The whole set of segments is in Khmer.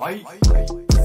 Bye. Bye.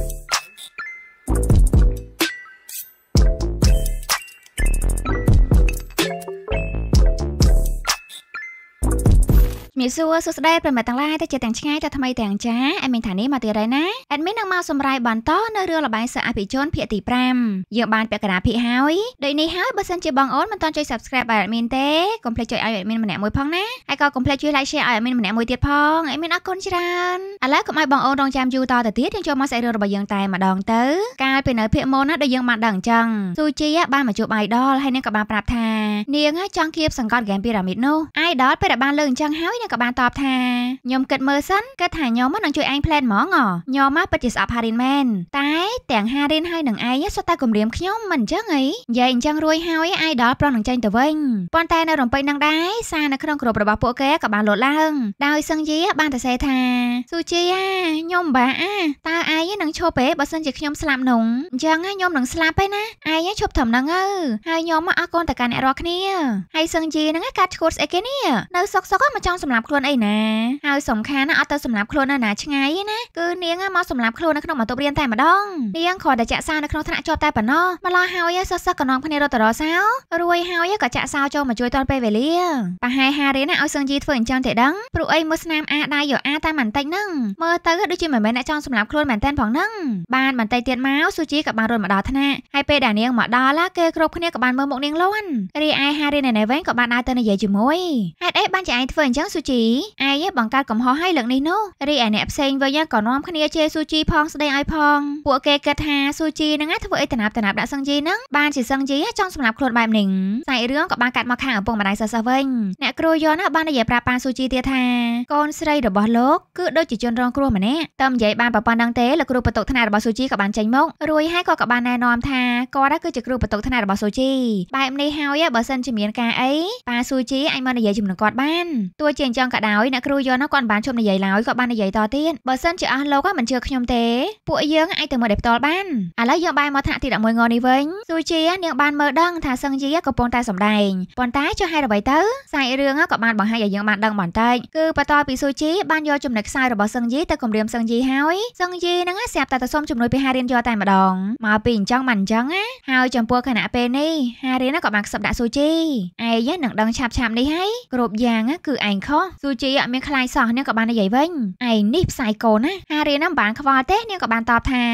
ជំរាបសួរសួស្តីប្រិមត្តទាំងឡាយទៅជាទាំងឆ្ងាយទៅថ្មីទាំងចាអេមីនថានេះមកទីរ៉ៃណាអេមីននឹងមកសម្រាយបន្តនៅរឿងលបាយសិស្សអភិជនភាគទី5យើងបានពាក់កណ្ដាលភាគហើយដូចនេះហើយបើសិនជាបងអូនមិនទាន់ចុច Subscribe ឲ្យអេមីនទេកុំភ្លេចចុចឲ្យអេមីនម្នាក់មួយផងណាហើយក៏កុំភ្លេចជួយ Like Share ឲ្យអេមីនម្នាក់មួយទៀតផងអេមីនអរគុណច្រើនឥឡូវកុំឲ្យបងអូនរងចាំយូរតទៅទៀតយើងចូលមកសាច់រឿងរបស់យើងតែម្ដងទៅ កាលពីនៅភាគមុនណាដូចយើងបានដឹងអញ្ចឹងស៊ូជីបានមកជួប Idol ហើយនាងក៏បានប្រាប់ថានាងចង់គៀបសង្កត់ហ្គេមពីរ៉ាមីតនោះ Idol ពេលដែលបានលើអញ្ចឹងហើយគ្នាក៏បានតបថាខ្ញុំគិតមើលសិនគិតថាខ្ញុំនឹងជួយឯងផ្លែនហ្មងខ្ញុំមកពិតជាស្អប់ហារីនមែនតែ ទាំងហារីនហើយនឹងឯងសុទ្ធតែគំរាមខ្ញុំមិនអញ្ចឹងអីនិយាយអញ្ចឹងរួយហើយអាយដល់ប្រុសនឹងចេញទៅវិញប៉ុន្តែនៅរំពេចនឹងដែរសារនៅក្នុងក្របរបស់ពួកគេក៏បានលោតឡើង ដោយសឹងយាបានតែសេថាស៊ូជីអាខ្ញុំម្បាអាតើឯងនឹងឈប់ទេបើសិនជាខ្ញុំស្លាប់នោះអញ្ចឹងខ្ញុំនឹងស្លាប់ទេណាឯងឈប់ធំហ្នឹងហើយហើយខ្ញុំមកអរគុណតកាអ្នករាល់គ្នាហើយសឹងជីហ្នឹងកាត់ឈួតស្អីគេនេះនៅសុកសុកមកចង់សម្លាប់ម្លាប់ខ្លួនអីណាហើយសំខាន់ណាអត់ទៅសម្លាប់ខ្លួននៅណាឆ្ងាយណាគឺនាងមកសម្លាប់ខ្លួននៅក្នុងបន្ទប់រៀនតែម្ដងនាងគ្រាន់តែចាក់សោនៅក្នុងថ្នាក់ជាប់តែប៉ុណ្ណោះម្ល៉េះហើយសិស្សសិស្សក៏នាំគ្នារត់ទៅរកសោរួយហើយក៏ចាក់សោចូលមកជួយតនពេលវេលាប្រហែលហារៀនណាឲ្យសឹងយីធ្វើអញ្ចឹងទេដឹងព្រោះអីមើលស្នាមអាដៃយោអាតែមិនតិចហ្នឹងមើលទៅដូចជាមិនមែនអ្នកចង់សម្លាប់ខ្លួនមែនតែនផងហ្នឹងបានបន្តិចទៀតមកស៊ូជីក៏បានរត់មកដល់ថ្នាក់ហើយពេលដែលនាងមកដល់គេគ្រប់គ្នាក៏បានមើលមុខនាងលាន់រីឯហារៀននៅវិញក៏បានដើរទៅនិយាយជាមួយហេតុអីបានជាឯងធ្វើអញ្ចឹងស៊ូជីឯងបង្កើតកំហុសឲ្យលើកនេះនោះរីឯអ្នកផ្សេងវិញក៏នាំគ្នាជេរស៊ូជីផងស្ដីឲ្យផងពួកគេគិតថាស៊ូជីនឹងធ្វើអីតណាប់តណាប់ដាក់សឹងជីនឹងបានជាសឹងជីចង់សម្លាប់ខ្លួនបែបនេះតែរឿងក៏បានកាត់មកខាងឪពុកម្ដាយសិស្សវិញអ្នកគ្រូយនបាននិយាយប្រាប់ប៉ាស៊ូជីទៀតថាកូនស្រីរបស់លោកគឺដូចជាជនរងគ្រោះម្នាក់តើនិយាយបានប៉ុណ្ណឹងទេលោកគ្រូបន្ទុកថ្នាក់របស់ស៊ូជីក៏បានចេញមករួយហើយក៏ក៏បានណែនាំថាគាត់គឺជាគ្រូបន្ទុកថ្នាក់របស់ស៊ូជីបែបនេះហើយបើសិនជាមានការអីប៉ាស៊ូជីអាចមកនិយាយជាមួយនឹងគាត់បានទោះជាយ៉ាងក៏ដោយអ្នកគ្រូយន់គាត់បានជប់និយាយឡើយគាត់បាននិយាយតទៀតបើសិនជាអស់លោកមិនជឿខ្ញុំទេពួកយើងអាចទៅមើលតែផ្ទាល់បានឥឡូវយើងបែរមកថ្នាក់ទី11ងនេះវិញស៊ូជានាងបានមើលដឹង ថាសឹងជាកំពុងតែសម្ដែងប៉ុន្តែចុះហេតុអ្វីទៅសាច់រឿងក៏បានបង្ហាញឲ្យយើងបានដឹងបន្តិចគឺបន្ទាប់ពីស៊ូជីបានយកចំណុចខ្សោយរបស់សឹងយីទៅគម្រាមសឹងយីហើយសឹងយីហ្នឹងស្រាប់តែទៅសុំជំនួយពីហារៀនយកតែម្ដងមកពីអញ្ចឹងមិនអញ្ចឹងណាហើយចំពោះគណៈពេលនេះហារៀនក៏បានខ្សឹបដាក់ស៊ូជីឯងនឹងដឹងឆាប់ឆាប់នេះហើយគ្រប់យ៉ាងគឺឯងខំស៊ូជីអត់មានខ្លាយសោះនាងក៏បាននិយាយវិញឯងនេះផ្សាយកូនណាហារៀននឹងបានខ្វល់ទេនាងក៏បានតបថា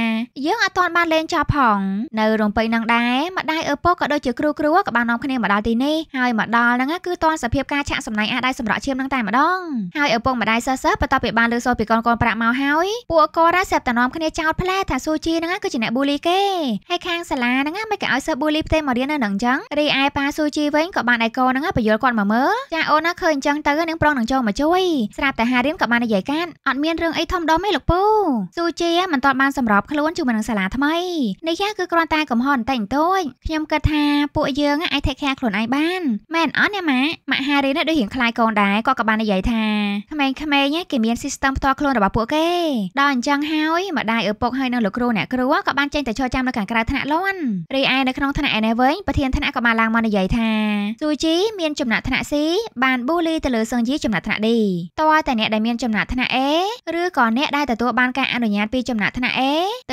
យើងអត់ទាន់បានលេងចប់ផង នៅរំពេញនឹងដែរម្ដាយឪពុកក៏ដូចជាគ្រូគ្រូក៏បាននាំគ្នាមកដល់ទីនេះហើយមកដល់ហ្នឹងគឺតនសភាពការឆាក់សម្ដែងអាដៃសម្រាប់ឈាមនឹងតែម្ដងហើយឪពុកម្ដាយសិស្សសិស្សបន្ទាប់ពីបានលើសូរពីកូនកូនប្រាក់មកហើយពួកគាត់ហ្នឹងសេបតំណំគ្នាចោទផ្លែថាស៊ូជីហ្នឹងគឺជាអ្នកប៊ូលីគេហើយខាងសាលាហ្នឹងមិនក៏ឲ្យសិស្សប៊ូលីផ្ទៃមករៀននៅនឹងអញ្ចឹងរីឯប៉ាស៊ូជីវិញក៏បានឯកូនហ្នឹងបញ្យល់គាត់មកមើលចាអូនណាឃើញអញ្ចឹងទៅនឹងប្រងនឹងចូលមកជួយស្រាប់តែហារៀនក៏បាននិយាយកាត់អត់មានរឿងអីធំដុំទេលោកពូស៊ូជាមិនទាន់បានសម្របខ្លួនជាមួយនឹងសាលាថ្មីនេះយ៉ាគឺគ្រាន់តែកំហុសបន្តិចបន្តួចខ្ញុំគិតថាពួកយើងអាចថែខាខ្លួនឯងបាន មែនអត់អ្នកម៉ាម៉ាក់ហារៀនដូចរៀងខ្លាយកូនដែរគាត់ក៏បាននិយាយថាក្មេងៗគេមាន system ផ្ទាល់ខ្លួនរបស់ពួកគេ ដល់អញ្ចឹងហើយម្ដាយឪពុកហើយនៅលោកគ្រូអ្នកគ្រូក៏បានចេញទៅចូលចាំនៅខាងក្រៅថ្នាក់លន់រីឯនៅក្នុងថ្នាក់ឯនេះវិញប្រធានថ្នាក់ក៏បានឡើងមកនិយាយថាស៊ូជីមានចំណាក់ថ្នាក់ C បានប៊ូលីទៅលើសឹងជីចំចំណាក់ថ្នាក់ទេតើតែអ្នកដែលមានចំណាក់ថ្នាក់ A ឬក៏អ្នកដែលទទួលបានការអនុញ្ញាតពីចំណាក់ថ្នាក់ A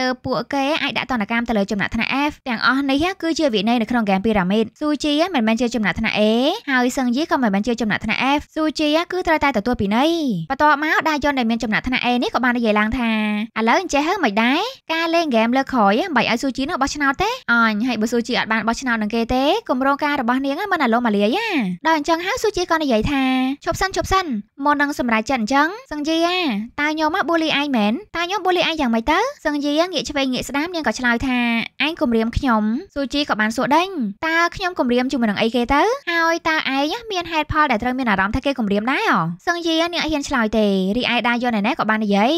ទើបពួកគេអាចដាក់ទណ្ឌកម្មទៅលើចំណាក់ថ្នាក់ F ទាំងអស់នេះគឺជាវិន័យនៅក្នុងហ្គេមពីរ៉ាមីតស៊ូជីមិនមែនជាចំណាក់ថ្នាក់ A ហើយសឹងយីក៏មិនមែនជាចំណាក់ថ្នាក់ F ស៊ូជីគឺត្រូវតែទទួលពីន័យបន្ទាប់មកដាយយុនដែលមានចំណាក់ថ្នាក់ A នេះក៏បាននិយាយឡើងថាឥឡូវអញ្ចេះហឺមិនដែរការលេងហ្គេមលើក្រោយមិនឲ្យស៊ូជីនោះបោះឆ្នោតទេអញហើយបើស៊ូជីអត់បានបោះឆ្នោតនឹងគេទេគម្រោងការរបស់នាងមិនអាលុំអាលាយដល់អញ្ចឹងហើយស៊ូជីក៏និយាយថាឈប់សិនឈប់សិនមកនឹងសម្រេចចិត្តអញ្ចឹងសង្ជាតាខ្ញុំបូលីឯងមែនតាខ្ញុំបូលីឯងយ៉ាងម៉េចទៅសង្ជាងាកឆ្វេងងាកស្ដាំនាងក៏ឆ្លើយថាឯងគំរាមខ្ញុំស៊ូជីក៏បានសួរដេញតើខ្ញុំគំរាមជាមួយនឹងអីគេទៅហើយតើឯងមានហេតុផលដែលត្រូវមានអារម្មណ៍ថាគេគំរាមដែរអូសង្ជានាងហ៊ានឆ្លើយទេរីឯដាយន់ណែក៏បាននិយាយ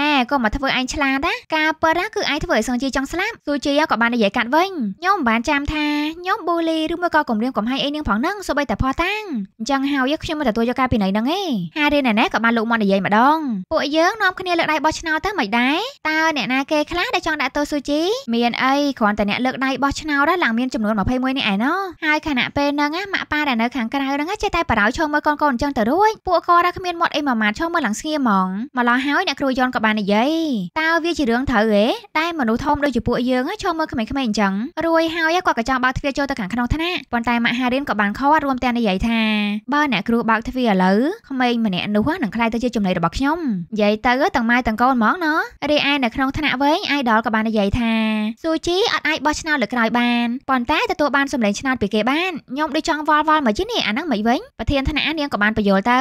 ណែក៏មកធ្វើឯងឆ្លាតណាការពិតណាគឺឯងធ្វើឲ្យសង្ជាចង់ស្លាប់ស៊ូជីក៏បាននិយាយកាត់វិញខ្ញុំមិនបានចាំថាខ្ញុំបូលីឬមួយក៏គំរាមកំហែងអីនាងផងហ្នឹងសូម្បីតែផោះតាំងអញ្ចឹងហើយខ្ញុំមិនទទួលយកការពីន័យហ្នឹងឯងហារៀនណាក៏បានលោកមកនិយាយម្ដងពួកយើងនាំគ្នាលើកដៃបោះឆ្នោតទៅមិនដែរតើអ្នកណាគេខ្លះដែលចង់ដាក់ទោសស៊ូជីមានអីគ្រាន់តែអ្នកលើកដៃបោះឆ្នោតឡើងមានចំនួន21នាក់ឯណោះហើយខណៈពេលហ្នឹងម៉ាក់ប៉ាដែលនៅខាងក្រៅហ្នឹងចេះតែបារោឈរមើលកូនកូនអញ្ចឹងទៅរួចពួកគាត់ដល់គ្មានមាត់អីមួយម៉ាត់ឈរមើលឡើងស្ងៀមហ្មងម្ល៉េះហើយអ្នកគ្រូយន់ក៏បាននិយាយតើវាជារឿងត្រូវទេតែមនុស្សធំដូចជាពួកយើងឈរមើលក្មេងៗអញ្ចឹងរួយហើយគាត់ក៏ចង់បើកទ្វារចូលទៅខាងក្នុងថ្នាក់ប៉ុន្តែម៉ាក់ហារៀនក៏បានខត់រួមទាំងនិយាយថាបើអ្នកគ្រូបើកទ្វារឥឡូវក្មេងម្នាក់នោះនឹងខ្លាយទៅជាចំណីរបស់ខ្ញុំនិយាយទៅទាំងម៉ែទាំងកូនហ្មងណោះរីឯនៅក្នុងថ្នាក់វិញ idol ក៏បាននិយាយថាស៊ូជីអត់អាចបោះឆ្នោតលើក្រោយបានប៉ុន្តែទទួលបានសម្លេងឆ្នោតពីគេបានខ្ញុំដូចចង់វល់វល់មកជីនេះអាហ្នឹងមិនវិញប្រធានថ្នាក់នាងក៏បានបញ្យល់ទៅ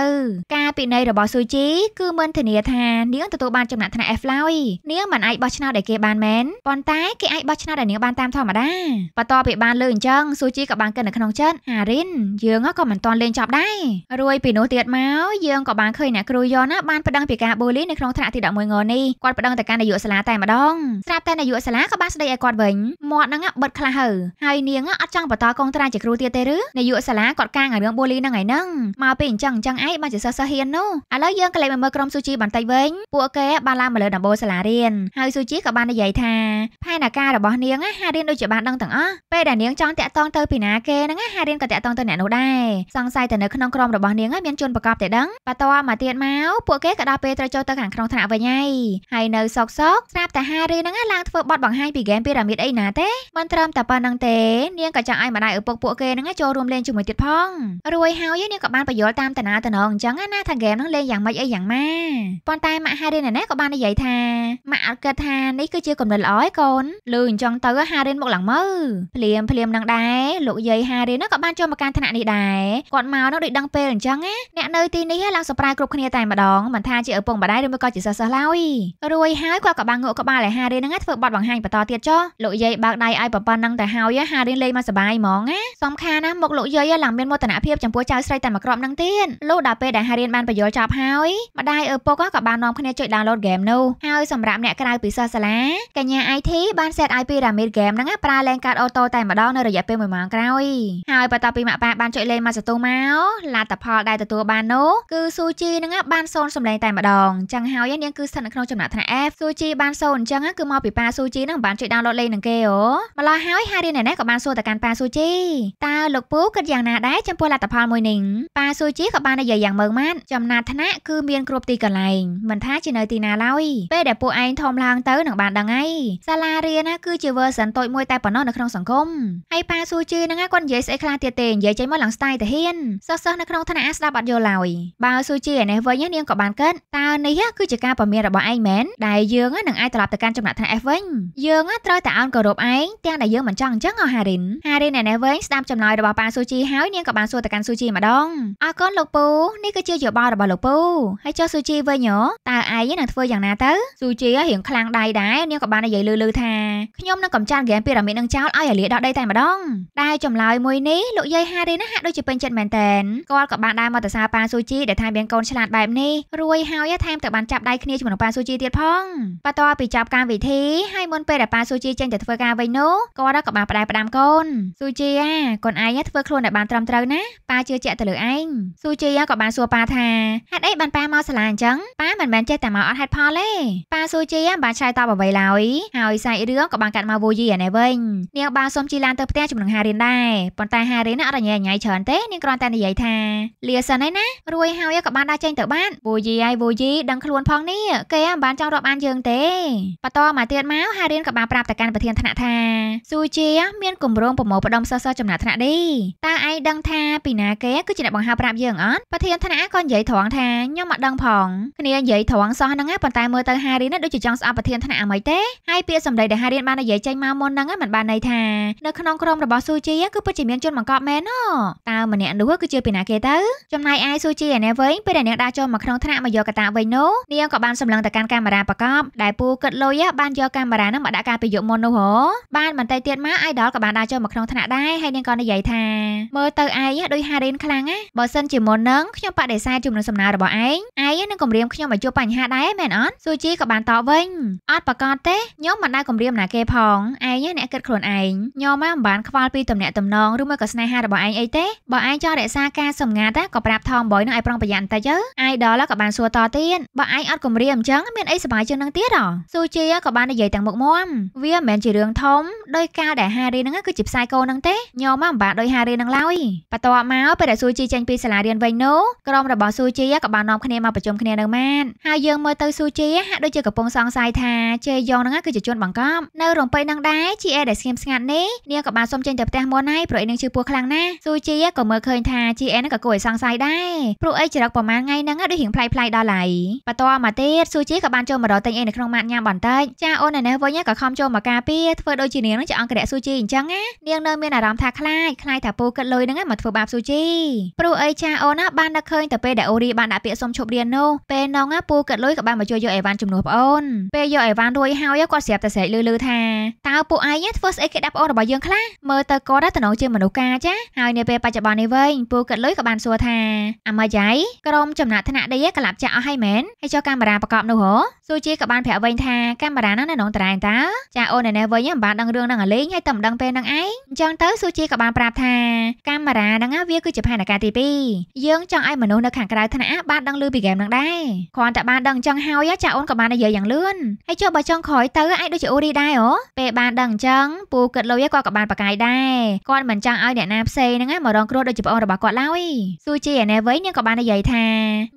ការពិន័យរបស់ស៊ូជីគឺមិនធានាថានាងទទួលបានចំណាក់ថ្នាក់ F ឡើយនាងមិនអាចបោះឆ្នោតឲ្យគេបានមែនប៉ុន្តែគេអាចបោះឆ្នោតឲ្យនាងបានតាមធម្មតាបន្ទាប់ពីបានលើអញ្ចឹងស៊ូជីក៏បានគិតនៅក្នុងចិត្តហារិនយើងក៏មិនទាន់លេងចប់ដែររួយពីនោះទៀតចិត្តមកយើងក៏បានឃើញអ្នកគ្រូយ៉នណាបានប្តឹងពីការបូលីនៅក្នុងថ្នាក់ទី11ងនេះគាត់ប្តឹងទៅកាន់នាយកសាលាតែម្ដងស្រាប់តែនាយកសាលាក៏បានស្ដីឲ្យគាត់វិញមាត់ហ្នឹងបិទខ្លះហើហើយនាងអត់ចង់បន្តកងត្រាជាគ្រូទៀតទេឬនាយកសាលាគាត់កាងឲ្យរឿងបូលីហ្នឹងឯហ្នឹងមកពីអញ្ចឹងអញ្ចឹងឯងបានជាសិស្សសិស្សហ៊ាននោះឥឡូវយើងក៏លេចមកមើលក្រុមស៊ូជីបន្តិចវិញពួកគេបានឡើងមកលើដំបូលសាលារៀនហើយស៊ូជីក៏បាននិយាយថាផែនការរបស់នាងហារៀនដូចជាបានដឹងទាំងអស់ពេលដែលនាងចង់តាក់តងទៅពីណាគេហ្នឹងហារៀនក៏តាក់តងទៅអ្នកនោះដែរសង្ស័យតែនៅក្នុងក្រុមរបស់នាងមានជនប្រកបតែដឹងបាតមកទៀតមកពួកគេក៏ដល់ពេលត្រូវចូលទៅខាងក្នុងថ្នាក់វិញហើយហើយនៅសោកសោកស្រាប់តែហារីហ្នឹងឡើងធ្វើបទបង្ហាញពីហ្គេមពីរ៉ាមីតអីណាទេមិនត្រឹមតែប៉ុណ្្នឹងទេនាងក៏ចង់ឲ្យម្ដាយឪពុកពួកគេហ្នឹងចូលរួមលេងជាមួយទៀតផងរួយហើយនាងក៏បានបញ្យល់តាមតាណាតំណងអញ្ចឹងណាថាហ្គេមហ្នឹងលេងយ៉ាងម៉េចអីយ៉ាងម៉ាប៉ុន្តែម៉ាក់ហារីណែក៏បាននិយាយថាម៉ាក់អត់គិតថានេះគឺជាកំណត់ល្អឯកូនលឺអញ្ចឹងទៅហារីនមកឡើងមើលភ្លាមភ្លាមនឹងដែរលោកយាយហារីនក៏បានចូលមកកាន់ឋានៈនេះដែរគាត់មកនឹងដូចដឹងពេលអញ្ចឹងណាអ្នកនៅទីនេះឡើងសប្រែគ្រប់គ្នាតែម្ដងមិនថាជាឪពុកម្ដាយឬក៏ជាសិស្សសិស្សឡើយរួយហើយគាត់ក៏បានងក់ក្បាលឲ្យហារីនឹងធ្វើបទបង្ហាញបន្តទៀតចុះលោកយាយបើកដៃឲ្យប៉ុណ្ណឹងតែហើយហារីលេងមកសបាយហ្មងណាសំខាន់ណាមកលោកយាយឡើងមានមោទនភាពចំពោះចៅស្រីតែមួយគ្រាប់នឹងទៀតលុះដល់ពេលដែលហារីបានបញ្យល់ចប់ហើយម្ដាយឪពុកក៏បាននាំគ្នាជួយ download ហ្គេមនោះហើយសម្រាប់អ្នកក្រៅពីសិស្សសាលាកញ្ញា IT បាន set ឲ្យ Pyramid Game ហ្នឹងប្រើលេងកាតអូតូតែម្ដងនៅរយៈពេល1ម៉ោងក្រោយហើយបន្ទាប់ពីម៉ាក់ប៉ាបានជួយលេងមកសតូមកលទ្ធផលដែលទទួលបានបាននោះគឺស៊ូជីនឹងបានសូនសម្លេងតែម្ដងចឹងហើយនាងគឺស្ថិតនៅក្នុងចំណាក់ថ្នាក់ F ស៊ូជីបានសូនអញ្ចឹងគឺមកពីប៉ាស៊ូជីនឹងបានជួយដោនឡូតលេងនឹងគេអូម្ល៉េះហើយហារីណែណែក៏បានសួរទៅកាន់ប៉ាស៊ូជីតើលោកពូគិតយ៉ាងណាដែរចំពោះលទ្ធផលមួយនេះប៉ាស៊ូជីក៏បាននិយាយយ៉ាងមើងម៉ាត់ចំណាត់ថ្នាក់គឺមានគ្រប់ទីកន្លែងមិនថាជានៅទីណាឡើយពេលដែលពួកឯងធំឡើងទៅនឹងបានដឹងហើយសាលារៀនណាគឺជា version តូចមួយតែប៉ុណ្ណោះនៅក្នុងសង្គមហើយប៉ាស៊ូជីនឹងគាត់និយាយស្អីខ្លះទៀតទេនិយាយចេញមកឡើងស្ដាយតាហ៊ានសិស្សសិស្សនៅក្នុងថ្នាក់ស្ដាប់អត់យល់ឡើយបើស៊ូជីឯនេះវិញនាងក៏បានកើតតើនេះគឺជាការព្រមានរបស់ឯងមែនដែលយើងនឹងអាចត្រឡប់ទៅកាន់ចំណាក់ថ្នាក់ F វិញយើងត្រូវតែអោនគោរពឯងទាំងដែលយើងមិនចង់អញ្ចឹងហារិនហារិនឯនេះវិញស្ដាប់ចម្លើយរបស់ប៉ាស៊ូជីហើយនាងក៏បានសួរទៅកាន់ស៊ូជីម្ដងអរគុណលោកពូនេះគឺជាយោបល់របស់លោកពូហើយចុះស៊ូជីវិញតើឯងនឹងធ្វើយ៉ាងណាទៅស៊ូជីរៀងខ្លាំងដៃដែរនាងក៏បាននិយាយលឺលឺថាខ្ញុំនឹងកំចាត់ហ្គេមពីរ៉ាមីតនឹងចោលឲ្យអាលីដកដីតែម្ដងដែលចម្លើយមួយនេះលោកយាយហារិនហាក់ដូចជាពេញចិត្តមែនតើគាត់ក៏បានដើរមកទៅសារប៉ាស៊ូជីដែលថាមានកូនឆ្លាតបែបនេះរួយហើយថែមទៅបានចាប់ដៃគ្នាជាមួយនឹងប៉ាស៊ូជីទៀតផងបន្ទាប់ពីចាប់កម្មវិធីហើយមុនពេលដែលប៉ាស៊ូជីចេញទៅធ្វើការវិញនោះគាត់ក៏បានផ្ដែផ្ដាំកូនស៊ូជីអាកូនឯងធ្វើខ្លួនឲ្យបានត្រឹមត្រូវណាប៉ាជឿជាក់ទៅលើឯងស៊ូជីអាក៏បានសួរប៉ាថាហេតុអីបានប៉ាមកសាលាអញ្ចឹងប៉ាមិនមែនចេះតែមកអត់ហេតុផលទេប៉ាស៊ូជីអាបានឆ្លើយតបអ្វីឡើយហើយសាច់រឿងក៏បានកាត់មកវូយីអានេះវិញនាងបានសុំជីឡានទៅផ្ទះជាមួយនឹងហារៀនដែរប៉ុន្តែហារៀនអត់ញ៉ៃញ៉ៃច្រើនទេនាងគ្រាន់តែនិយាយថាលាសិនឯណារួយហើយក៏បានដើរចេញទៅបានវូយីហើយវូយីដឹងខ្លួនផងនេះគេមិនបានចង់រាប់អានយើងទេបន្តមកទៀតមកហារៀនក៏បានប្រាប់ទៅកាន់ប្រធានថ្នាក់ថាស៊ូជាមានគម្រោងប្រមូលផ្ដុំសិស្សៗចំណាក់ថ្នាក់ឌីតើឯងដឹងថាពីណាគេគឺជាអ្នកបង្ហើបប្រាប់យើងអត់ប្រធានថ្នាក់ក៏និយាយត្រង់ថាខ្ញុំមិនដឹងផងគ្នានិយាយត្រង់សោះហ្នឹងប៉ុន្តែមើលទៅហារៀនដូចជាចង់ស្អប់ប្រធានថ្នាក់អាម៉េចទេហើយពាក្យសម្ដីដែលហារៀនបាននិយាយចេញមកមុនហ្នឹងមិនបានន័យថានៅក្នុងក្រុមរបស់ស៊ូជាគឺពិតជាមានជនបង្កប់មែនណតើម្នាក់នោះគឺជាពីណាគេទៅចំណែកអាយស៊ូជីឯណេះវិញពេលដែលនាងដើរចូលមកក្នុងថ្នាក់មកយកកតាវិញនោះនាងក៏បានសម្លឹងទៅកាន់កាមេរ៉ាប្រកបដែលពូគិតលុយបានយកកាមេរ៉ានឹងមកដាក់ការពីយកមុននោះហ៎បានបន្តិចទៀតមកអាយដលក៏បានដើរចូលមកក្នុងថ្នាក់ដែរហើយនាងក៏និយាយថាមើលទៅអាយដូចហារិនខ្លាំងណាបើសិនជាមុននឹងខ្ញុំបដិសេធជុំនឹងសំណើរបស់ឯងអាយនឹងគម្រាមខ្ញុំឲ្យជួបបញ្ហាដែរមែនអត់ស៊ូជីក៏បានតបវិញអត់ប្រកាសទេខ្ញុំមិនដែរគម្រាមណាគេផងឯងអ្នកគិតខ្លួនឯងខ្ញុំមិនបានខ្វល់ពីតំណែងតំណងឬមកក៏ស្នេហារបស់ឯងអីទេបើឯងចង់រក្សាការសម្ងាត់ក៏ប្រាប់ថ Tomboy នឹងឲ្យប្រុងប្រយ័ត្នបន្តិចអើ Idol ក៏បានសួរតទៀតបើឯងអត់គំរាមអញ្ចឹងមានអីសប្បាយជាងនឹងទៀតហ៎ស៊ូជីក៏បាននិយាយទាំងមុខមាំវាមិនមែនជារឿងធំដោយការដែល Harry នឹងគឺជាផ្សាយកូននឹងទេញោមមិនបានដោយ Harry នឹងឡើយបន្ទាប់មកពេលដែលស៊ូជីចេញពីសាលារៀនវិញនោះក្រុមរបស់ស៊ូជីក៏បាននាំគ្នាមកប្រជុំគ្នានៅម៉ានហើយយើងមើលទៅស៊ូជីហាក់ដូចជាកំពុងសង្ស័យថាជេយងនឹងគឺជាជនបង្កប់នៅរំពេចនឹងដែរជាអេដែលស្ងៀមស្ងាត់នេះនាងក៏បានសុំចេញទៅផ្ទះមុនហើយព្រោះឯងនឹងជឿពោះខ្លាំងណាស់ស៊ូជីក៏មើលឃើញថាជាអេនឹងក៏គួរឲ្យសង្ស័យដែរដែរព្រោះអីចរិតប្រហែលថ្ងៃហ្នឹងដូចរៀងផ្លៃផ្លៃដល់ឡៃបន្ទាប់មកទៀតស៊ូជីក៏បានចូលមករកទិញអីនៅក្នុងម៉ាត់ញ៉ាំបន្តិចចាអូនឯនេះវិញក៏ខំចូលមកការពារធ្វើដូចជានាងនឹងជាអង្គរៈស៊ូជីអញ្ចឹងណានាងនៅមានអារម្មណ៍ថាខ្លាចខ្លាចថាពូគិតលុយហ្នឹងមកធ្វើបាបស៊ូជីព្រោះអីចាអូនណាបាននឹកឃើញតែពេលដែលអូរីបានដាក់ពាក្យសុំឈប់រៀននោះពេលនោះណាពូគិតលុយក៏បានមកជួយយកអីវ៉ាន់ជំនួសប្អូនពេលយកអីវ៉ាន់រួចហើយគាត់ស្រាប់តែស្រែកលឺលឺថាតើពួកឯងធ្វើស្អីគេដាក់ប្អូនរបស់យើងខ្លះមើលទៅគាត់តែតំណងជាមនុស្សកាចាហើយនៅពេលបច្ចុប្បន្ននេះវិញពូគិតលុយក៏បានសួរថាអាម៉ាយ៉ៃក្រុមចំណាក់ថ្នាក់ដីក្លាប់ចាក់អស់ហើយមែនហើយចុះកាមេរ៉ាប្រកបនោះហ៎សូជាក៏បានប្រាប់វិញថាកាមេរ៉ាហ្នឹងនៅក្នុងតរ៉ែតើចាអូនណែវិញមិនបានដឹងរឿងហ្នឹងឲ្យលេងហើយតែមិនដឹងពេលហ្នឹងឯងអញ្ចឹងទៅសូជាក៏បានប្រាប់ថាកាមេរ៉ាហ្នឹងវាគឺជាផែនការទី2យើងចង់ឲ្យមនុស្សនៅខាងក្រៅថ្នាក់បានដឹងឮពីហ្គេមហ្នឹងដែរគ្រាន់តែបានដឹងអញ្ចឹងហើយចាអូនក៏បាននិយាយយ៉ាងលឿនហើយចុះបើចង់ក្រោយទៅឯងដូចជាអូរីដែរហ៎ពេលបានដឹងអញ្ចឹងពូគិតលុយគាត់ក៏បានប្រកាយដែរគាត់មិនចង់ឲ្យអ្នកណាផ្សេងហ្នឹងមករងគ្រោះដូចជាប្អូនរបស់គាត់ឡើយសូជាណែវិញនាងក៏បាននិយាយថា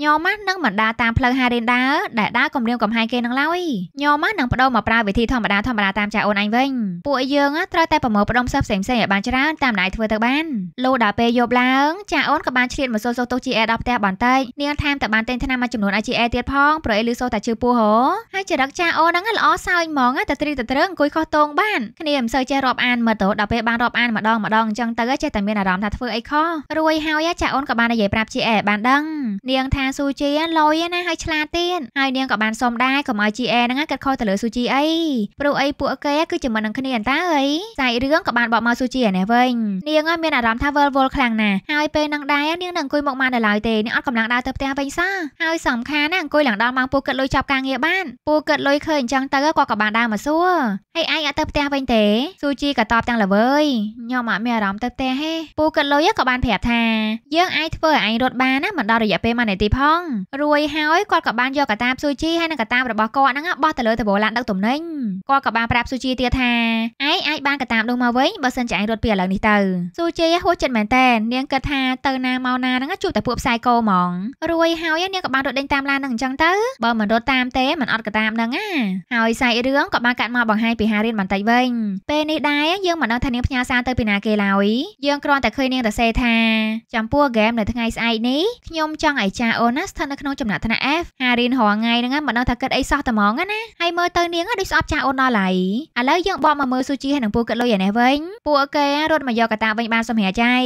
ញោមនឹងមិនដើរតាមផ្លូវហារៀនដើរដែលដើរគំរាមកំហែងគេនឹងឡើយញោមនឹងបដូរមកប្រើវិធីធម្មតាធម្មតាតាមចាអូនអញវិញពួកយើងត្រូវតែប្រមូលផ្ដុំសិស្សផ្សេងៗឲ្យបានច្រើនតាមណៃធ្វើទៅបានលុះដល់ពេលយប់ឡើងចាអូនក៏បានឆ្លៀតមកសូសូទោសជីអេដល់ផ្ទះបន្តិចនាងថែមទាំងបានទិញថ្នាំមួយចំនួនឲ្យជីអេទៀតផងព្រោះអីលឺសូតែជឿពូហោហើយចរិតចាអូនហ្នឹងល្អសើចហ្មងតែត្រីតត្រឹងអង្គុយខុសតងបានគ្នាមិនសូវចេះរាប់អានមើលទៅដល់ពេលបានរាប់អានម្ដងម្ដងអញ្ចឹងទៅចេះតែមានអារម្មណ៍ថាធ្វើអីខុសរួយហើយចាអូនក៏បាននិយាយប្រាប់ជជីអេបានដឹងនាងថាស៊ូជីលយណាហើយឆ្លាតទៀតហើយនាងក៏បានសុំដែរកុំឲ្យជីអេហ្នឹងគិតខុសទៅលើស៊ូជីអីព្រោះអីពួកគេគឺជាមិននឹងគ្នាអន្តើអីសាច់រឿងក៏បានបកមកស៊ូជីនេះវិញនាងមានអារម្មណ៍ថាវល់វល់ខ្លាំងណាស់ហើយពេលនឹងដែរនាងនឹងអង្គុយមកម៉ានដល់ឡើយទេនាងអត់កម្លាំងដើរទៅផ្ទះវិញសោះហើយសំខាន់ណាអង្គុយឡើងដល់ម៉ោងពូកឹកលុយចាប់ការងារបានពូកឹកលុយឃើញអញ្ចឹងទៅគាត់ក៏បានដើរមកសួរហើយឯងអត់ទៅផ្ទះវិញទេស៊ូជីក៏តបទាំងល្វើយខ្ញុំអត់មានអារម្មណ៍ទៅផ្ទះទេពូកឹកលុយក៏បានប្រាប់ថាយើងអាចធ្វើឲ្យឯងរត់បានណាមិនដល់រយៈពេល1នាទីផងរួយហើយគាត់ក៏បានយកកាតាបស៊ូជីហើយនឹងកាតាបរបស់គាត់ហ្នឹងបោះទៅលើតវឡានដឹកទំនិញគាត់ក៏បានប្រាប់ស៊ូជីទៀតថាឯងអាចបានកាតាបនោះមកវិញបើសិនជាឯងរត់ពីឥឡូវនេះទៅស៊ូជីហួចចិត្តមែនតើនាងគិតថាទៅណាមកណាហ្នឹងជួបតែពួកផ្សាយគោហ្មងរួយហើយនាងក៏បានរត់ដេញតាមឡានហ្នឹងអញ្ចឹងទៅបើមិនរត់តាមទេមិនអត់កាតាបហ្នឹងណាហើយសាច់រឿងក៏បានកាត់មកបង្ហាញពីហារៀនបន្តិចវិញពេលនេះដែរយើងមិនដឹងថានាងផ្ញើសារទៅពីណាគេឡើយយើងគ្រាន់តែឃើញនាងរសេរថាចំពោះហ្គេមនៅថ្ងៃស្អែកឯកនេះខ្ញុំចង់ឲ្យចាអូនណាស្ថិតនៅក្នុងចំណាត់ថ្នាក់ F ហារៀនរាល់ថ្ងៃហ្នឹងមិនដឹងថាគិតអីសោះតែហ្មងណាហើយមើលទៅនាងដូចស្អប់ចាអូនដល់ហើយឥឡូវយើងបកមកមើលស៊ូជីហើយនឹងពូគិតលុយឯនេះវិញពួកគេរត់មកយកកតាវិញបានសម្រាប់ចៃ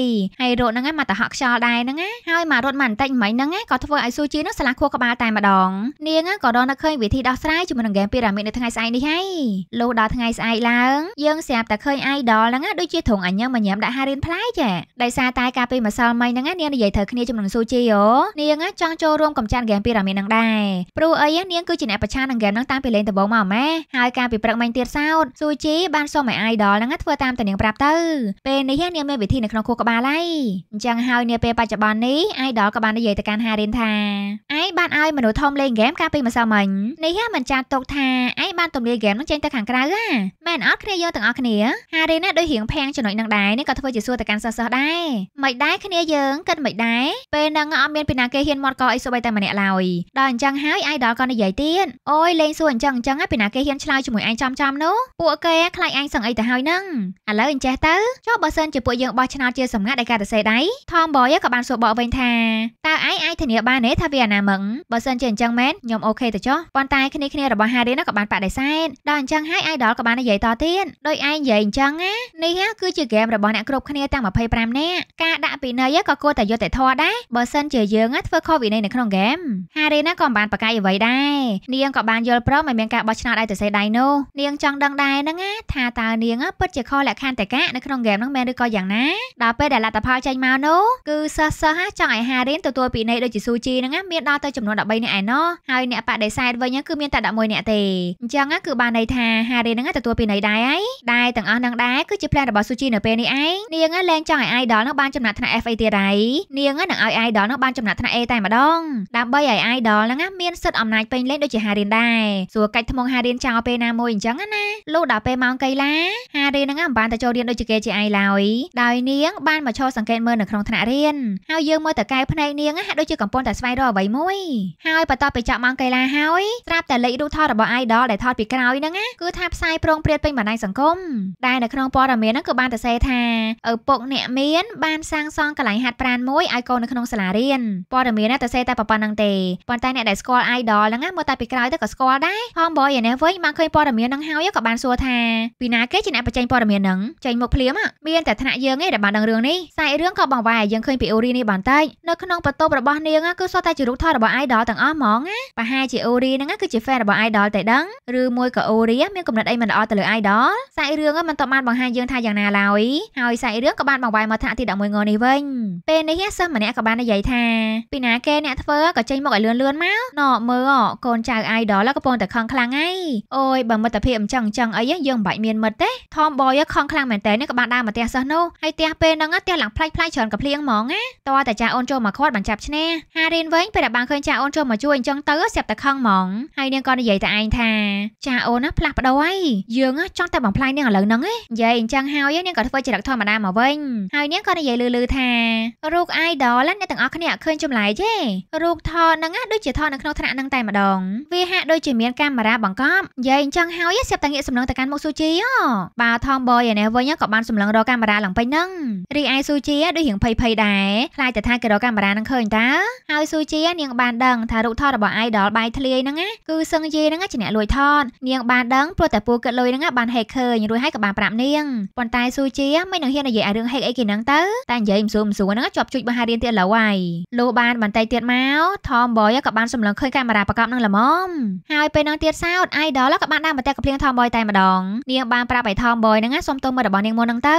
ហើយរត់ហ្នឹងមកតហក់ខ្យល់ដែរហ្នឹងហើយមករត់មកបន្តិចមិញហ្នឹងក៏ធ្វើឲ្យស៊ូជីហ្នឹងឆ្លាស់ខួរក្បាលតែម្ដងនាងក៏រកនៅឃើញវិធីដោះស្រាយជាមួយនឹងហ្គេមពីរ៉ាមីតនៅថ្ងៃស្អែកនេះហើយលុះដល់ថ្ងៃស្អែកឡើងយើងស្រាប់តែឃើញ idol ហ្នឹងដូចជាធំអញ្ញឹមអញ្ញឹមដាក់ហារៀនផ្លែចាដោយសារតែការពេលម្សិលមិញហ្នឹងនាងនិយាយត្រូវគ្នាជាមួយនឹងស៊ូជីអូនាងចង់ចូលរួមកម្ចាត់ហ្គេមពីរ៉ាមីតនឹងដែរព្រោះអីនាងគឺជាអ្នកប្រឆាំងនឹងហ្គេមនឹងតាំងពីលេងដំបូងមកម៉ែហើយការពីព្រឹកមិញទៀតសោតស៊ូជីបានសុំឲ្យ idol ហ្នឹងធ្វើតាមតែនាងប្រាប់ទៅពេលនេះនាងមានវិធីនៅក្នុងខួរក្បាលហើយអញ្ចឹងហើយនាពេលបច្ចុប្បន្ននេះ idol ក៏បាននិយាយទៅកាន់ហារិនថាឯងបានឲ្យមនុស្សធំលេងហ្គេមកាលពីម្សិលមិញនេះហ่าមិនចាត់ទុកថាឯងបានទម្លាយហ្គេមនឹងចេញទៅខាងក្រៅហ่าមែនអត់គ្នាយើងទាំងអស់គ្នាហារិនណាដូចរៀងភាំងចំណុចនឹងដែរនេះក៏ធ្វើជាសួរទៅកាន់សិស្សៗដែរមិនដែរគ្នាយើងគិតមិនដែរពេលហ្នឹងអត់មានពីណាគេហ៊ានមកកអីសូម្បីតែម្នាក់ឡើយដល់អញ្ចឹងហើយអាយដលក៏និយាយទៀតអូយលេងសួរអញ្ចឹងអញ្ចឹងពីណាគេហ៊ានឆ្លើយជាមួយឯងចំចំនោះពួកគេខ្លាចឯងសឹងអីទៅហើយហ្នឹងឥឡូវអញ្ចេះទៅចុះបើសិនជាពួកយើងបោះឆ្នោតជាសម្ងាត់ឯកាតសេដៃថមបុយក៏បានសួរបកវិញថាតើឯងអាចធានាបានទេថាវាអណាមឹងបើសិនជាអញ្ចឹងមែនខ្ញុំអូខេទៅចុះប៉ុន្តែគ្នាគ្នារបស់ហារីនោះក៏បានបដិសេធដល់អញ្ចឹងហើយអាយដលក៏បាននិយាយតទៀតដោយឯងនិយាយអញ្ចឹងណានេះគឺជាហ្គេមរបស់អ្នកគ្រប់គ្នាទាំង25នាក់ការដាក់ពីន័យក៏គួរតែយុត្តិធម៌ដែរបើសិនជាយើងធ្វើខុសវិន័យនៅក្នុងហ្គេមហារីណាក៏បានប្រកាយអ្វីដែរនាងក៏បានយល់ព្រមឲ្យមានការបោះឆ្នោតឯកទេសដៃនោះនាងចង់ដឹងដែរហ្នឹងថាតើនាងពិតជាខុសលក្ខន្តិកៈនៅក្នុងហ្គេមហ្នឹងមែនឬក៏យ៉ាងណាដល់ពេលដែលលទ្ធផលចេញមកនោះគឺសិស្សសិស្សចង់ឲ្យហារីនទទួលពិន័យដូចជាស៊ូជីហ្នឹងមានដល់ទៅចំនួន13នាក់ឯណោះហើយអ្នកបដិសេធវិញគឺមានតែ11នាក់ទេអញ្ចឹងគឺបានន័យថាហារីនហ្នឹងទទួលពិន័យដែរហើយដែរទាំងអស់ហ្នឹងដែរគឺជា plan របស់ស៊ូជីនៅពេលនេះឯងនាងឡើងចង់ឲ្យ idol ហ្នឹងបានចំណាត់ថ្នាក់ FA ទៀតហើយនាងនឹងឲ្យ idol នោះបានចំណាត់ថ្នាក់ A តែម្ដងដើម្បីឲ្យ idol ហ្នឹងមានសិទ្ធិអំណាចពេញលេញដូចជាហារៀនដែរសួរកាច់ថ្មងហារៀនចោលពេលណាមួយអញ្ចឹងណាលុះដល់ពេលម៉ោងកីឡាហារៀនហ្នឹងមិនបានទៅចូលរៀនដូចជាគេជាឯងឡើយដោយនាងបានមកឈរសង្កេតមើលនៅក្នុងថ្នាក់រៀនហើយយើងមើលតកែវភ្នែកនាងហាក់ដូចជាកំពុងតែស្វែងរកអ្វីមួយហើយបន្ទាប់ពីចាប់ម៉ោងកីឡាហើយស្រាប់តែលេខរូបថតរបស់ idol ដែលថតពីក្រោយហ្នឹងគឺថាផ្សាយប្រងព្រាតពេញបណ្ដាញសង្គមដែលនៅក្នុងព័ត៌មានហ្នឹងគឺបានសរសេរថាឪពុកអ្នកមានបានសាងសង់កន្លែងហាត់ប្រាណមួយឲ្យកូននៅក្នុងសាលារៀនព័ត៌មានណាទៅសេតែប៉ុណ្្នឹងទេប៉ុន្តែអ្នកដែលស្គាល់ idol ហ្នឹងមើលតែពីក្រោយទៅក៏ស្គាល់ដែរ homeboy ឯនេះវិញបានឃើញព័ត៌មានហ្នឹងហើយក៏បានសួរថាពីណាគេជាអ្នកបញ្ចេញព័ត៌មានហ្នឹងចេញមកភ្លាមមានតែថ្នាក់យើងឯងដែលបានដឹងរឿងនេះសាច់រឿងក៏បង្វែរយើងឃើញពីអូរីនេះបន្តិចនៅក្នុងបន្ទប់របស់នាងគឺសុទ្ធតែជារូបថតរបស់ idol ទាំងអស់ហ្មងណាប្រហែលជាអូរីហ្នឹងគឺជា fan របស់ idol តែដឹងឬមួយក៏អូរីមានគំនិតអីមិនល្អទៅលើ idol សាច់រឿងមិនតបបានបង្ហាញយើងថាយ៉ាងណាឡើយហើយសាច់រឿងក៏បានបង្វែរមកថ្នាក់ទី11ងនេះវិញពេលនេះសិស្សម្នាក់ក៏បាននិយាយថាពីណាគេអ្នកធ្វើក៏ចេញមកឲ្យលឿនលឿនមកណ៎មើលកូនចៅ idol កំពុងតែខឹងខ្លាំងហើយអូយបើមិត្តភាពអញ្ចឹងអញ្ចឹងអីយើងមិនបាច់មានមិត្តទេ Tom Boy ខឹងខ្លាំងមែនតើក៏បានដើរមកផ្ទះសោះនោះហើយផ្ទះពេលហ្នឹងផ្ទះឡើងផ្លាច់ផ្លាច់ច្រើនកភ្លៀងហ្មងណាតើតាចាអូនចូលមកខាត់បានចាប់ឈ្នះហារៀនវិញពេលដែលបានឃើញចាអូនចូលមកជួយអញ្ចឹងទៅស្រាប់តែខឹងហ្មងហើយនាងក៏និយាយទៅឯងថាចាអូនណាផ្លាស់ប្ដូរហើយយើងចង់តែបំផ្លាញនាងឥឡូវហ្នឹងឯងនិយាយអញ្ចឹងហើយនាងក៏ធ្វើចរិតធម្មតាមកវិញហើយនាងក៏និយាយលឺលឺថារូប idol ឡើងអ្នកទាំងអស់គ្នាឃើញចម្លែកទេរូបថតនឹងដូចជាថតនៅក្នុងថ្នាក់នឹងតែម្ដងវាហាក់ដូចជាមានកាមេរ៉ាបង្កប់យាយអញ្ចឹងហើយសៀបតាងាកសម្លឹងទៅកាន់មុខស៊ូជីបាទថមបយឯនេះវិញក៏បានសម្លឹងរកកាមេរ៉ាឡើងពេញហ្នឹងរីឯស៊ូជីដូចរៀងភ័យភ័យដែរខ្លាចតែថាគេរកកាមេរ៉ានឹងឃើញតាហើយស៊ូជីនាងបានដឹង ថារូបថតរបស់ idol បាយធ្លាយហ្នឹងគឺសឹងយីហ្នឹងជាអ្នកលួចថតនាងបានដឹងព្រោះតែពូកើតលុយហ្នឹងបានហេកឃើញរួចហើយក៏បានប្រាប់នាងប៉ុន្តែស៊ូជីមិននឹងហ៊ាននិយាយឲ្យរឿងហេកអីគេហ្នឹងទៅតែនិយាយមិនស៊ូមិនស៊ូហ្នឹងជាប់ជួយមហារៀនទៀតល្វៃលុះបានបន្តិចទៀតមកថមបយក៏បានសម្លឹងឃើញកាមេរ៉ាប្រកបនឹងល្មមហើយពេលនឹងទៀតសោតអាយដលក៏បានដាក់បន្ទះកំភ្លៀងថមបយតែម្ដងនាងបានប្រាប់ឲ្យថមបយហ្នឹងសុំទោសមើលរបស់នាងមុនហ្នឹងទៅ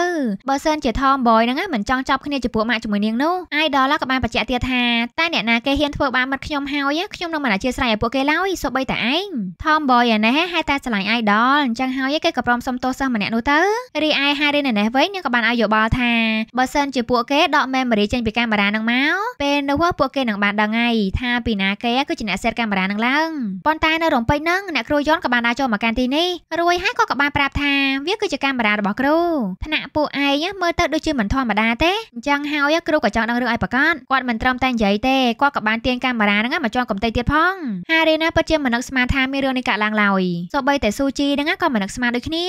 បើសិនជាថមបយហ្នឹងមិនចង់ចាប់គ្នាជាពួកម៉ាក់ជាមួយនាងនោះអាយដលក៏បានបញ្ជាក់ទៀតថាតែអ្នកណាគេហ៊ានធ្វើបានមាត់ខ្ញុំហើយខ្ញុំនឹងមិនអធិស្ឋានឲ្យពួកគេឡើយសូម្បីតែឯងថមបយឯណេះហៅតែឆ្លាញ់អាយដលអញ្ចឹងហើយគេក៏ព្រមសុំទោសសិស្សម្នាក់នោះទៅរីឯហារីនៅណេះវិញនាងក៏បានឲ្យយោបល់ថាបើសិនជាពួកគេដក memory ចេញពីកាមេរ៉ានឹងនឹងមកពេលនោះពួកគេនឹងបានដឹងហើយថាពីណាគេគឺជាអ្នកសេតកាមេរ៉ានឹងឡើងប៉ុន្តែនៅរំពេចនឹងអ្នកគ្រូយន់ក៏បានដើរចូលមកកាន់ទីនេះរួយហើយក៏ក៏បានប្រាប់ថាវាគឺជាកាមេរ៉ារបស់គ្រូថ្នាក់ពួកឯងមើលទៅដូចជាមិនធម្មតាទេអញ្ចឹងហើយគ្រូក៏ចង់ដឹងរឿងឲ្យប្រកាសគាត់មិនត្រឹមតែនិយាយទេគាត់ក៏បានទាញកាមេរ៉ានឹងមកជាន់កំតៃទៀតផងហារីណាពិតជាមិននឹកស្មានថាមានរឿងនេះកើតឡើងឡើយសូម្បីតែស៊ូជីនឹងក៏មិននឹកស្មានដូចគ្នា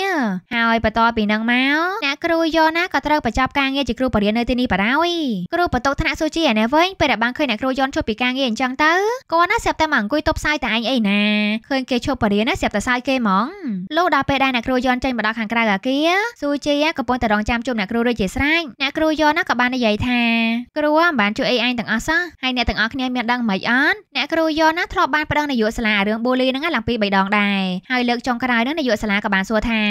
ហើយបន្តពីនឹងមកអ្នកគ្រូយន់ណាក៏ត្រូវបញ្ចប់ការងារជាគ្រូបរិញ្ញានៅទីនេះបារោយគ្រូបន្ទុកថ្នាក់ស៊ូជីឯណេះវិញពេលដែលបានឃើញអ្នកគ្រូយន់ឈប់ពីការងារអញ្ចឹងទៅគាត់ណាស្រាប់តែមកអង្គុយទប់សាយតែឯងអីណាឃើញគេឈប់បរិញ្ញាស្រាប់តែសាយគេហ្មងលុះដល់ពេលដែលអ្នកគ្រូយន់ចេញមកដល់ខាងក្រៅអាគារស៊ូជីកំពុងតែរងចាំជួបអ្នកគ្រូរួចជាស្រេចអ្នកគ្រូយន់ណាក៏បាននិយាយថាគ្រូមិនបានជួយអីឯងទាំងអស់សោះហើយអ្នកទាំងអស់គ្នាមានដឹងមិនអត់អ្នកគ្រូយន់ណាធ្លាប់បានប្តឹងនាយកសាលារឿងបូលីហ្នឹងឡើងពី3ដងដែរហើយលើកចុងក្រោយហ្នឹងនាយកសាលាក៏បានសួរថា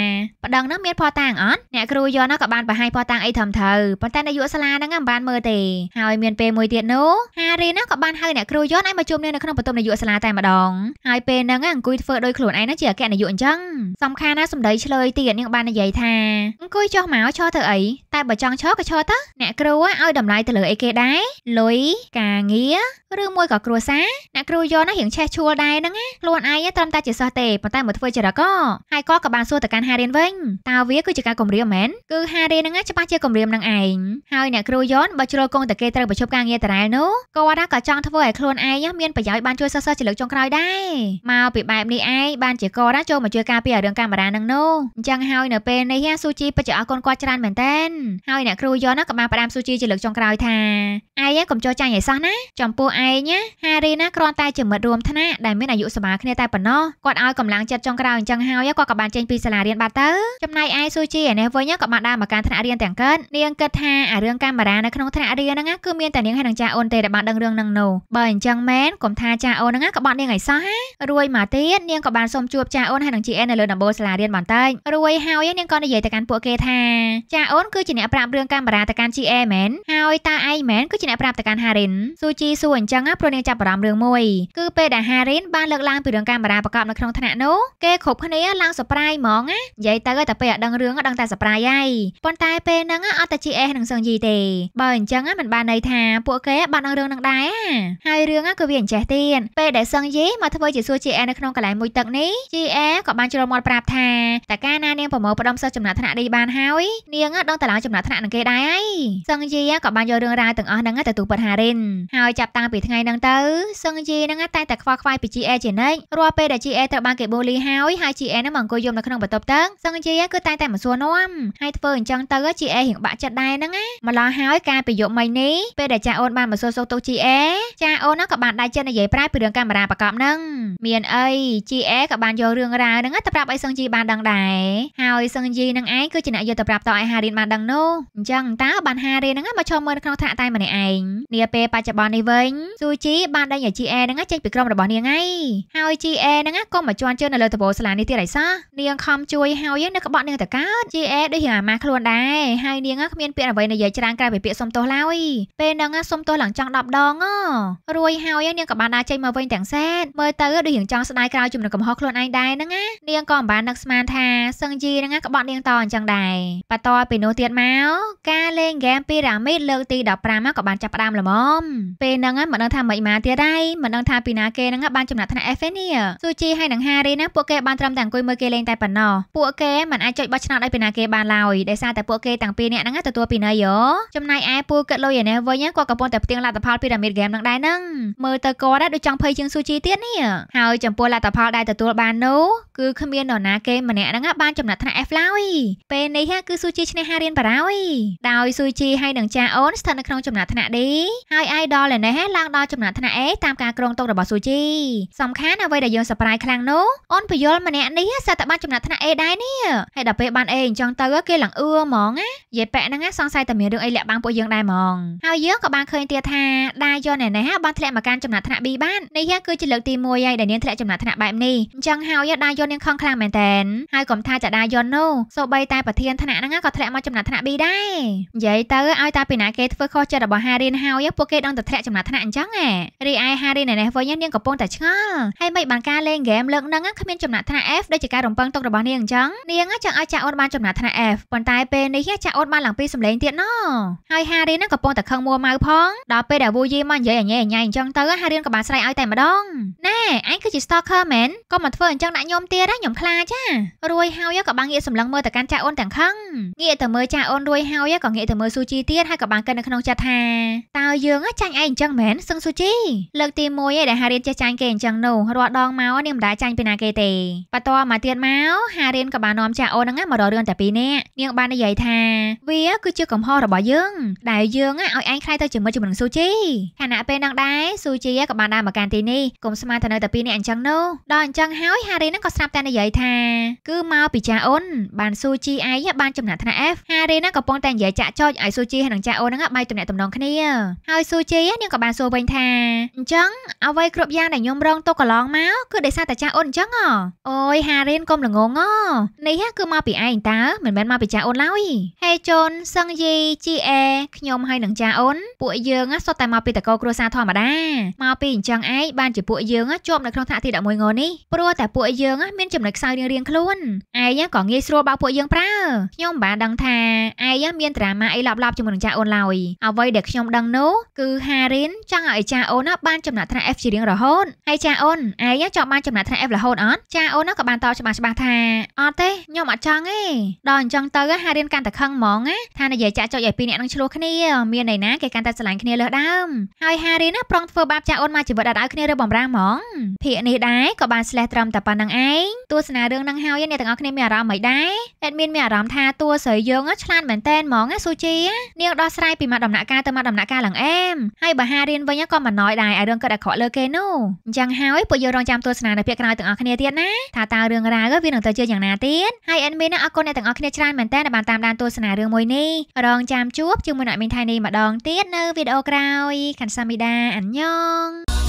ប្តឹងហ្នឹងមានភ័ស្តុតាងអត់អ្នកគ្រូយន់ណាក៏បានបង្ហាញភ័ស្តុតាងអីត្រឹមត្រូវប៉ុន្តែនាយកសាលាហ្នឹងមិនបានមើលទេហើយមានពេលមួយទៀតនោះហារីណាក៏បានហៅអ្នកគ្រូយន់ឲ្យមកជួបគ្នានៅក្នុងបន្ទប់នាយកសាលាតែម្ដងហើយពេលហ្នឹងអង្គុយធ្វើដោយខ្លួនឯងហ្នឹងជាអគ្គនាយកអញ្ចឹងសំខាន់ណាសម្ដីឆ្លើយទៀតនាងបាននិយាយថាអង្គុយចុះមកឈរធ្វើអីតែបើចង់ឈរក៏ឈរទៅអ្នកគ្រូឲ្យតម្លៃទៅលើអីគេដែរលុយការងារឬមួយក៏គ្រួសារអ្នកគ្រូយន់ហ្នឹងរៀងឆេះឈួលដែរហ្នឹងខ្លួនឯងត្រឹមតែជាសិស្សទេប៉ុន្តែមកធ្វើចរិតក៏ហើយក៏ក៏បានសួរទៅកាន់ហារីនវិញតើវាគឺជាការគម្រាមមែនគឺហារីនហ្នឹងច្បាស់ជាគម្រាមនឹងឯងហើយអ្នកគ្រូយន់បើជ្រុលគង់តែគេត្រូវបញ្ឈប់ការងារតារ៉ែលនោះគាត់ក៏ចង់ធ្វើឲ្យខ្លួនឯងមានប្រយោជន៍បានជួយសិស្សសិស្សជាលើកចុងក្រោយដែរមកពីបែបនេះឯងបានជាគាត់ចូលមកជួយការពាររឿងកាមេរ៉ានឹងនោះអញ្ចឹងហើយនៅពេលនេះស៊ូជីពិតជាអរគុណគាត់ច្រើនមែនទែនហើយអ្នកគ្រូយ៉នក៏បានផ្ដាំស៊ូជីជាលើកចុងក្រោយថាឯងកុំចូលចាញ់ឲ្យសោះណាចំពោះឯងណាហារីណាគ្រាន់តែជាមិត្តរួមថ្នាក់ដែលមានអាយុសមាគ្នាតែប៉ុណ្ណោះគាត់ឲ្យកម្លាំងចិត្តចុងក្រោយអញ្ចឹងហើយគាត់ក៏បានចេញពីសាលារៀនបាត់ទៅចំណែកឯស៊ូជីឯនេះវិញក៏បានដើរមកការថ្នាក់រៀនទាំងកើតនាងគិតថាអារឿងកាមេរ៉ានៅក្នុងថ្នាក់រៀនហ្នឹងគឺមានមានតែនាងហើយនឹងចាអូនទេដែលបានដឹងរឿងនឹងនោះបើអញ្ចឹងមែនកុំថាចាអូនហ្នឹងក៏បត់នាងឲ្យសោះហ่าរួយមកទៀតនាងក៏បានសុំជួបចាអូនហើយនឹង GN នៅលើដំបូលសាលារៀនបន្តិចរួយហើយនាងក៏និយាយទៅកាន់ពួកគេថាចាអូនគឺជាអ្នកប្រាប់រឿងកាមេរ៉ាទៅកាន់ GN មែនហើយតាឯងមែនគឺជាអ្នកប្រាប់ទៅកាន់ Harin ស៊ូជីសួរអញ្ចឹងព្រោះនាងចាប់អារម្មណ៍រឿងមួយគឺពេលដែល Harin បានលើកឡើងពីរឿងកាមេរ៉ាប្រកបនៅក្នុងថ្នាក់នោះគេគ្រប់គ្នាឡើងសប្រាយហ្មងណានិយាយទៅតែពេលអត់ដឹងរឿងដឹងតែសប្រាយហើយប៉ុន្តែពេលហ្នឹងអត់តែ GN នឹងសឹងយីទេបើអញ្ចឹងមិនបានន័យថាថាពួកគេបានដឹងរឿងនឹងដែរហើយរឿងក៏វាអញ្ចេះទៀតពេលដែលសឹងយីមកធ្វើជាសួរជាអែនៅក្នុងកន្លែងមួយទឹកនេះជាអែក៏បានជ្រុលមាត់ប្រាប់ថាតើកាលណានាងប្រមូលផ្ដុំសិស្សចំណាត់ថ្នាក់នេះបានហើយនាងដឹងតឡើងចំណាត់ថ្នាក់នឹងគេដែរហើយសឹងយីក៏បានយករឿងរ៉ាវទាំងអស់ហ្នឹងទៅទូពិតហារិនហើយចាប់តាំងពីថ្ងៃហ្នឹងទៅសឹងយីហ្នឹងតែតែខ្វល់ខ្វាយពី GA ជានិច្ចរាល់ពេលដែល GA ត្រូវបានគេបូលីហើយហើយ GA ហ្នឹងមកអង្គុយយំនៅក្នុងបន្ទប់ទឹកសឹងយីគឺតែតែមិនសួរនាំហើយធ្វើអញ្ចឹងទៅ GA រៀងបាក់ចិត្តដែរហ្នឹងណាម្ល៉េះហើយការពីយកមិញនេះពេលដែលចាអូនបានមកសួរសុខទុក្ខជីអេចាអូនក៏បានដៃចិត្តនិយាយប្រាយពីរឿងកាមេរ៉ាប្រកបនឹងមានអីជីអេក៏បានយករឿងរ៉ាវហ្នឹងទៅប្រាប់ឲ្យសឹងជីបានដឹងដែរហើយសឹងជីនឹងឯងគឺជាអ្នកយកទៅប្រាប់តឲ្យហារីនបានដឹងនោះអញ្ចឹងតើបានហារីនហ្នឹងមកឈរមើលក្នុងថ្នាក់តែម្នាក់ឯងនាពេលបច្ចុប្បន្ននេះវិញស៊ូជីបានដេញឲ្យជីអេហ្នឹងចេញពីក្រុមរបស់នាងឯងហើយជីអេហ្នឹងក៏មកជន់ជើងនៅលើតបោសាលានេះទៀតឯសោះនាងខំជួយហើយនៅក្បត់នាងតកើតជីអេដូចជាអាម៉ាខ្លួនដែរហើយនាងគ្មានពាក្យអ្វីនិយាយច្រើនក្រៅពីពាក្យសុំទោសឡើយពេលពេលហ្នឹងសុំទោសឡើងចង់10ដងរួយហើយនាងក៏បានដើរចេញមកវិញទាំងសែតមើលទៅដូចយ៉ាងចង់ស្ដាយក្រោយជំនឿកំហុសខ្លួនឯងដែរហ្នឹងណានាងក៏មិនបាននឹកស្មានថាសឹងជីហ្នឹងក៏បត់នាងតអញ្ចឹងដែរបន្តពីនោះទៀតមកការលេងហ្គេមពីរ៉ាមីតលើកទី15មកក៏បានចាប់ផ្ដើមល្មមពេលហ្នឹងមិនដឹងថាម៉េចមកទៀតដែរមិនដឹងថាពីណាគេហ្នឹងបានចំណាត់ថ្នាក់ F នេះស៊ូជីហើយនឹងហារីណាពួកគេបានត្រឹមតែអង្គុយមើលគេលេងតែប៉ុណ្ណោះពួកគេមិនអាចចុចបោះឆ្នោតឲ្យពីណាគេបានឡើយដោយសារតែពួកគេទាំងពីរនាក់ហ្នឹងទទួលពីណីយោចំណាយឯពូកឹកលុយឯនេះវវិញគាត់កំពុងតែផ្ទៀងលទ្ធផលពីរ៉ាមីតហ្គេមនឹងដែរហ្នឹងមើលទៅគាត់ដូចចង់ភ័យជាងស៊ូជីទៀតនេះហើយចំពោះលទ្ធផលដែលទទួលបាននោះគឺគ្មាននរណាគេម្នាក់ហ្នឹងបានចំណាត់ថ្នាក់ F ឡើយពេលនេះគឺស៊ូជីឈ្នះហារៀនបារោយដោយស៊ូជីហើយនឹងចាអូនស្ថិតនៅក្នុងចំណាត់ថ្នាក់ D ហើយ Idol ឥឡូវឡើងដល់ចំណាត់ថ្នាក់ A តាមការគ្រងទុករបស់ស៊ូជីសំខាន់អ្វីដែលយើង surprise ខ្លាំងនោះអូនពយលម្នាក់នេះសិតតែបានចំណាត់ថ្នាក់ A ដែរនេះហើយដល់ពេលបាន A អញ្ចឹងទៅគេឡើងអឺហ្មងណានិយាយប៉ែហ្នឹងសង្ស័យតែមានរឿងអីលាក់បាំងពួកយើងដែរហ្មងហើយយើងក៏បានឃើញទៀតថាដាយ៉ុនឯណេះបានធ្លាក់មកកាន់ចំណាត់ថ្នាក់ B បាននេះគឺជាលើកទី1ហើយដែលនាងធ្លាក់ចំណាត់ថ្នាក់បែបនេះអញ្ចឹងហើយដាយ៉ុននាងខំខ្លាំងមែនតើហើយកុំថាចាដាយ៉ុននោះសូម្បីតែប្រធានថ្នាក់ហ្នឹងក៏ធ្លាក់មកចំណាត់ថ្នាក់ B ដែរនិយាយទៅឲ្យតាពីណាគេធ្វើខុសចិត្តរបស់ហារីនហើយពួកគេដឹងតែធ្លាក់ចំណាត់ថ្នាក់អញ្ចឹងហ៎រីឯហារីនឯណេះវិញនាងកំពុងតែឆ្ងល់ហើយមិនបានការលេងហ្គេមលើកហ្នឹងគ្មានចំណាត់ថ្នាក់ F ដូចជាការរំពឹងទុករបស់នាងអញ្ចឹងនាងចង់ឲ្យចាអូនបានចំណាត់ថ្នាក់ F ប៉ុន្តែពេលនេះចាអូនបានឡើងពីសម្លេងទៀតណោះហើយហារីនហ្នឹងកំពុងតែខឹងមួមួម៉ៅផងដល់ពេលដែលវូយីមកនិយាយអញ្ញែអញ្ញែអញ្ចឹងទៅហើយរៀនក៏បានស្រែកឲ្យតែម្ដងណែឯងគឺជា stalker មែនក៏មកធ្វើអញ្ចឹងដាក់ខ្ញុំទៀតខ្ញុំខ្លាចចារួយហើយក៏បានងាកសម្លឹងមើលទៅកាន់ចាអូនទាំងខឹងងាកទៅមើលចាអូនរួយហើយក៏ងាកទៅមើលស៊ូជីទៀតហើយក៏បានគិតនៅក្នុងចិត្តថាតើយើងចាញ់ឯងអញ្ចឹងមែនសឹងស៊ូជីលើកទី1ឯងដែលហារៀនចេះចាញ់គេអញ្ចឹងនោះរាល់ដងមកនេះមិនដែលចាញ់ពីណាគេទេបន្ទាប់មកទៀតមកហារៀនក៏បាននាំចាអូនហ្នឹងមករករឿងតែពីរនាក់នាងបាននិយាយថាវាគឺជាកំហុសរបស់យើងដែលយើងឲ្យឯងខ្លាយទៅជាមិត្តជាមួយនឹងស៊ូជីខណៈពេលនឹងដែរស៊ូជីក៏បានដើរមកកាន់ទីនេះគុំស្មានថានៅតែពីរនាក់អញ្ចឹងនោះដល់អញ្ចឹងហើយហារីនឹងក៏ស្រាប់តែនិយាយថាគឺមកពីចាអូនបានស៊ូជីឯងបានចំណាក់ថ្នាក់ F ហារីនឹងក៏ប៉ុន្តែនិយាយចាក់ចោចឲ្យស៊ូជីហើយនឹងចាអូននឹងបាយទំនាក់ទំនងគ្នាហើយស៊ូជីនាងក៏បានសួរវិញថាអញ្ចឹងអ្វីគ្រប់យ៉ាងដែលខ្ញុំរងទុកកន្លងមកគឺដោយសារតែចាអូនអញ្ចឹងអូយហារីនកុំល្ងងនេះគឺមកពីឯងតើមិនមែនមកពីចាអូនឡើយហេជូនសឹងយីជីអេខ្ញុំហើយនឹងចាអូននពួកយើងសុទ្ធតែមកពីតកោគ្រួសារធម្មតាមកពីអញ្ចឹងឯងបានជាពួកយើងជាប់នៅក្នុងថ្នាក់ទី11ងនេះព្រោះតែពួកយើង មានចំណុចខ្សោយរៀងៗខ្លួនឯងក៏ងាយស្រួលបោកពួកយើងប្រើខ្ញុំមិនបានដឹងថាឯងមានត្រាម៉ាអីឡប់ឡប់ជាមួយនឹងចាអូនឡើយអ្វីដែលខ្ញុំដឹងនោះគឺហារិនចង់ឲ្យចាអូនបានចំណាក់ថ្នាក់ F ជារៀងរហូតហើយចាអូនឯងចង់បានចំណាក់ថ្នាក់ F រហូតអត់ចាអូនក៏បានតបច្បាស់ច្បាស់ថាអត់ទេខ្ញុំអត់ចង់ទេដល់អញ្ចឹងទៅហារិនកាន់តែខឹងហ្មងណាថានិយាយចាក់ចុចឲ្យពីរអ្នកនឹងឆ្លោះគ្នាមានន័យណាគេកាន់តែស្រឡាញ់គ្នាលើសដើមហើយហារីណាប្រងធ្វើបាបចាអូនមកជីវិតអត់ឲ្យគ្នារើបំរាស់ហ្មងភាកនេះដែរក៏បានស្លេះត្រឹមតែប៉ុណ្្នឹងឯងទស្សនារឿងនឹងហើយអ្នកទាំងអស់គ្នាមានអារម្មណ៍មិនដែរអេតមានមានអារម្មណ៍ថាតួស្រីយើងឆ្លាតមែនតែនហ្មងណាស៊ូជីនាងដោះស្រាយពីមកដំណាក់កាលទៅមកដំណាក់កាលឡើងអែមហើយបើហារៀនវិញក៏មិនណយដែរឲ្យរឿងកើតអាក្រក់លើគេនោះអញ្ចឹងហើយពួកយើងរងចាំទស្សនានៅភាគក្រោយទាំងអស់គ្នាទៀតណាថាតើរឿងរ៉ាវវានឹងទៅជាយ៉ាងណាទៀតហើយអេតមានអរគុណអ្នកទាំងអស់គ្នាច្រើនមែនតែនដែលបានតាមដានទស្សនារឿងមួយនេះរងចាំជួបជាមួយអ្នកមីងថៃនេះម្ដងទៀតទៀតនៅវីដេអូក្រោយខាន់សាមីដាអញ្ញង